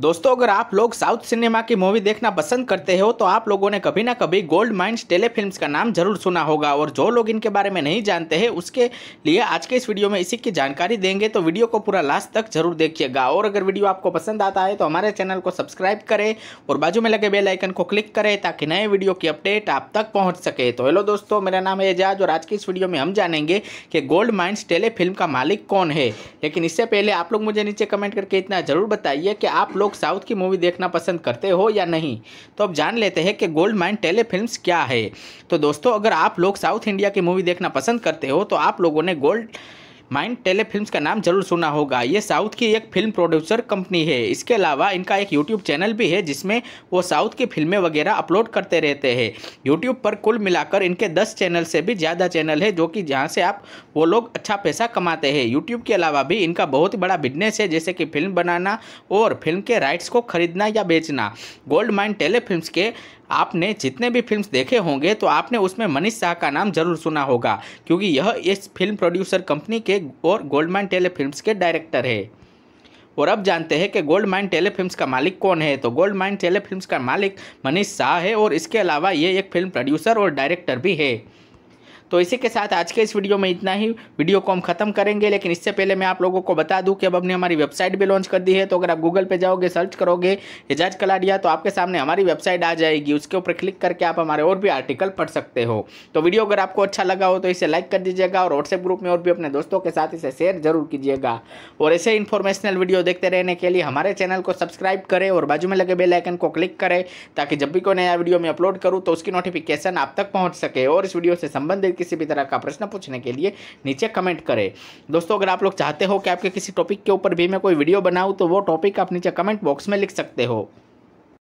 दोस्तों अगर आप लोग साउथ सिनेमा की मूवी देखना पसंद करते हो तो आप लोगों ने कभी ना कभी गोल्ड माइंस टेले फिल्म का नाम जरूर सुना होगा और जो लोग इनके बारे में नहीं जानते हैं उसके लिए आज के इस वीडियो में इसी की जानकारी देंगे तो वीडियो को पूरा लास्ट तक जरूर देखिएगा और अगर वीडियो आपको पसंद आता है तो हमारे चैनल को सब्सक्राइब करें और बाजू में लगे बेलाइकन को क्लिक करें ताकि नए वीडियो की अपडेट आप तक पहुँच सके तो हेलो दोस्तों मेरा नाम है एजाज और आज की इस वीडियो में हम जानेंगे कि गोल्ड माइंस टेले फिल्म का मालिक कौन है लेकिन इससे पहले आप लोग मुझे नीचे कमेंट करके इतना जरूर बताइए कि आप लोग लोग साउथ की मूवी देखना पसंद करते हो या नहीं तो अब जान लेते हैं कि गोल्ड माइन टेलीफिल्म क्या है तो दोस्तों अगर आप लोग साउथ इंडिया की मूवी देखना पसंद करते हो तो आप लोगों ने गोल्ड माइंड टेले फिल्म्स का नाम जरूर सुना होगा ये साउथ की एक फिल्म प्रोड्यूसर कंपनी है इसके अलावा इनका एक यूट्यूब चैनल भी है जिसमें वो साउथ की फिल्में वगैरह अपलोड करते रहते हैं यूट्यूब पर कुल मिलाकर इनके दस चैनल से भी ज़्यादा चैनल है जो कि जहाँ से आप वो लोग अच्छा पैसा कमाते हैं यूट्यूब के अलावा भी इनका बहुत ही बड़ा बिजनेस है जैसे कि फिल्म बनाना और फिल्म के राइट्स को खरीदना या बेचना गोल्ड माइंड टेले फिल्म के आपने जितने भी फिल्म्स देखे होंगे तो आपने उसमें मनीष शाह का नाम जरूर सुना होगा क्योंकि यह इस फिल्म प्रोड्यूसर कंपनी के और गोल्डमैन टेले फिल्म्स के डायरेक्टर है और अब जानते हैं कि गोल्ड माइन टेले फिल्म्स का मालिक कौन है तो गोल्ड माइन टेले फिल्म्स का मालिक मनीष शाह है और इसके अलावा ये एक फिल्म प्रोड्यूसर और डायरेक्टर भी है तो इसी के साथ आज के इस वीडियो में इतना ही वीडियो को हम खत्म करेंगे लेकिन इससे पहले मैं आप लोगों को बता दूं कि अब हमने हमारी वेबसाइट भी लॉन्च कर दी है तो अगर आप गूगल पे जाओगे सर्च करोगे एजाज कलाडिया तो आपके सामने हमारी वेबसाइट आ जाएगी उसके ऊपर क्लिक करके आप हमारे और भी आर्टिकल पढ़ सकते हो तो वीडियो अगर आपको अच्छा लगा हो तो इसे लाइक कर दीजिएगा और व्हाट्सएप ग्रुप में और भी अपने दोस्तों के साथ इसे शेयर जरूर कीजिएगा और ऐसे इन्फॉर्मेशनल वीडियो देखते रहने के लिए हमारे चैनल को सब्सक्राइब करें और बाजू में लगे बेलाइकन को क्लिक करें ताकि जब भी कोई नया वीडियो मैं अपलोड करूँ तो उसकी नोटिफिकेशन आप तक पहुँच सके और इस वीडियो से संबंधित किसी भी तरह का प्रश्न पूछने के लिए नीचे कमेंट करें दोस्तों अगर आप लोग चाहते हो कि आपके किसी टॉपिक के ऊपर भी मैं कोई वीडियो बनाऊँ तो वो टॉपिक आप नीचे कमेंट बॉक्स में लिख सकते हो